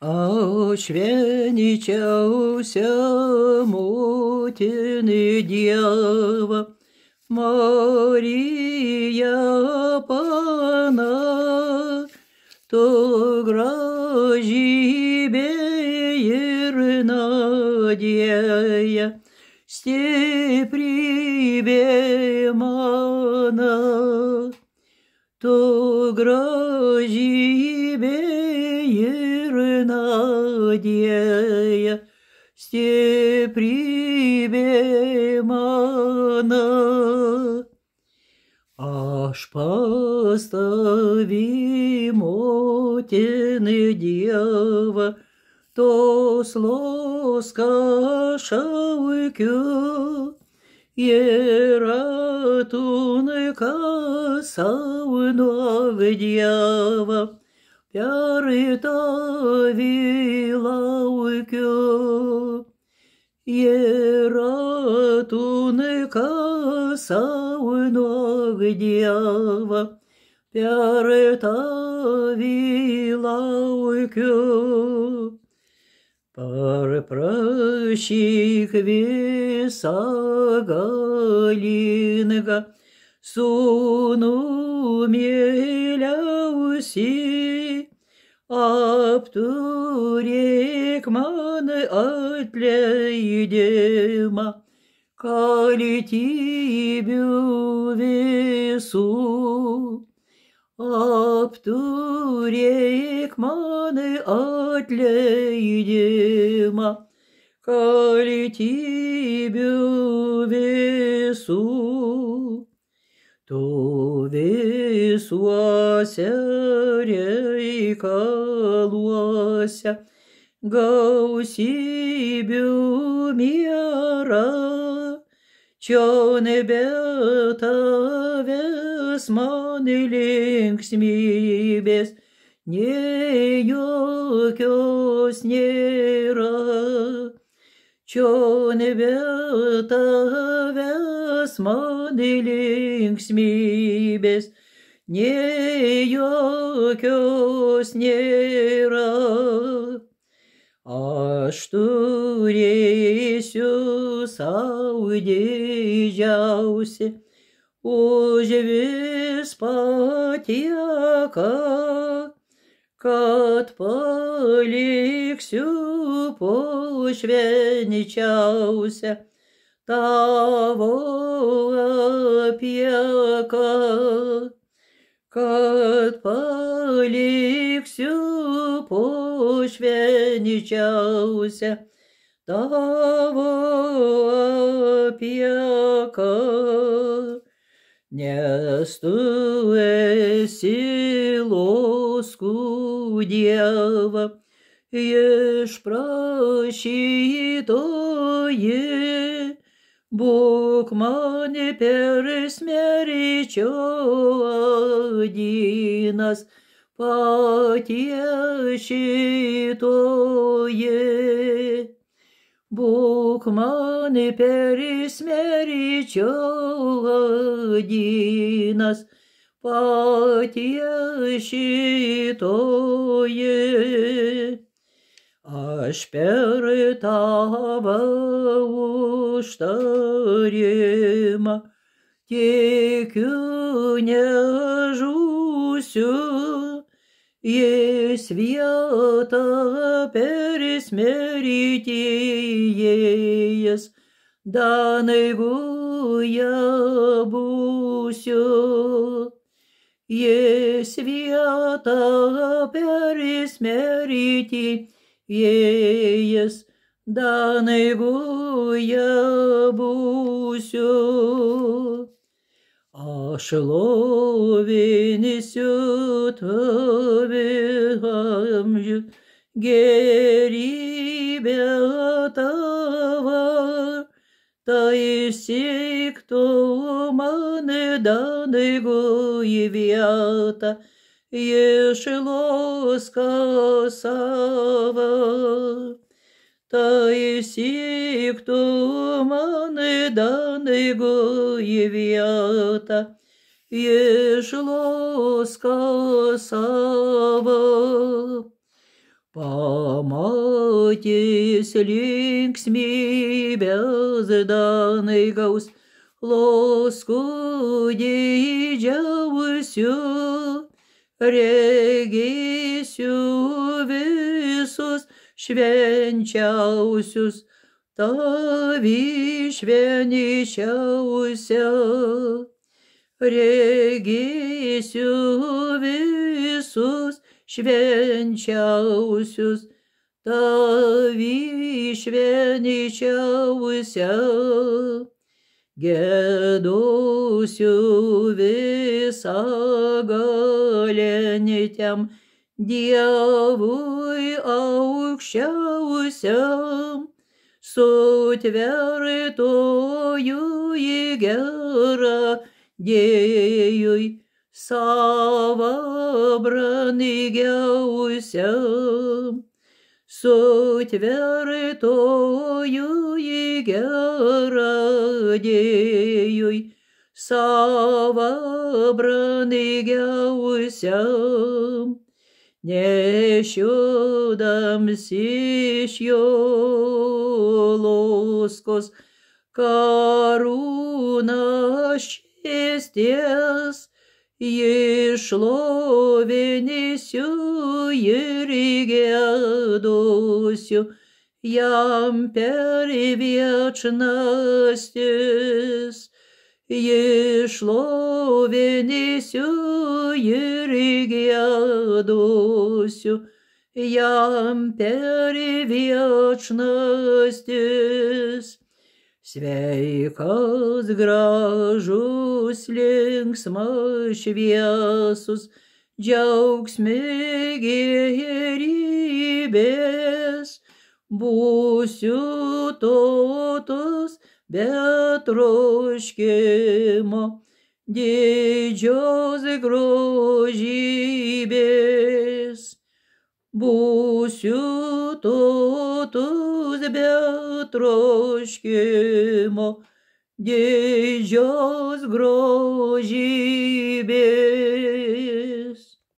Очвеничался мутины дева, Мария пана, то грозі надія, степрибе мана, то грозі беєрна Чернодея, степрибемана. Аж поставим отены дева, то слоска шавыкю, Ератуны касавы новы дева. ir tavį laukiu. Yra tu nika savo nuog dievą, per tavį laukiu. Parprašyk visą galingą, sūnų mėliausiai. Аптурекманы атлейдема, Калитибю весу. Аптурекманы атлейдема, Калитибю бювесу. Tu visuose reikaluose gausybių mėra, čia nebe tavęs man linksmybės, ne jokios nėra. Čia nebe tavęs man linksmybės, ne jokios nėra. Aš turėsiu savo didžiausią už vis patieką kad paliksiu pošvenčiausią tavo apieką, kad paliksiu pošvenčiausią tavo apieką. Nes tu esi loskų Dievą, išprašytoji, būk mane per smeryčio adinas, patiešitoji. Būk mane per smeryčio adinas, patiešitoji patie šitoji. Aš per tavo užtarimą tikiu nežūsiu, jis vietą per smertėjas, danaivuja būsiu. Jis vietą пересмерите, Ес да я буsiu. Aš lovinisiu tave amžių, gerybė tava, tai siekia недадыгую vietą Jėšilos kasava. Taisyk tu man daniguji vietą Jėšilos kasava. Pamatys linksmybės danigaus, losku didžiausiu, regėsiu visus švenčiausius, tavi švenišiausia. Regėsiu visus švenčiausius, tavi švenišiausia gėdusiu visą galenitėm Dievui aukščiausiam, sutvertoju į gerą dėjui savo branigiausiam sutvirtoju į geradėjui savo brangiausiam, nešiodams iš jo loskos karūną šesties jį šlovinėsiu ir gėdusiu jam per viečnastis. Jį šlovinėsiu ir gėdusiu jam per viečnastis sveikas gražus, linksmas šviesus, džiaugsmė gerybės, būsiu totus bet troškimo didžios grožybės. Būsiu totus be troškimo didžios grožybės.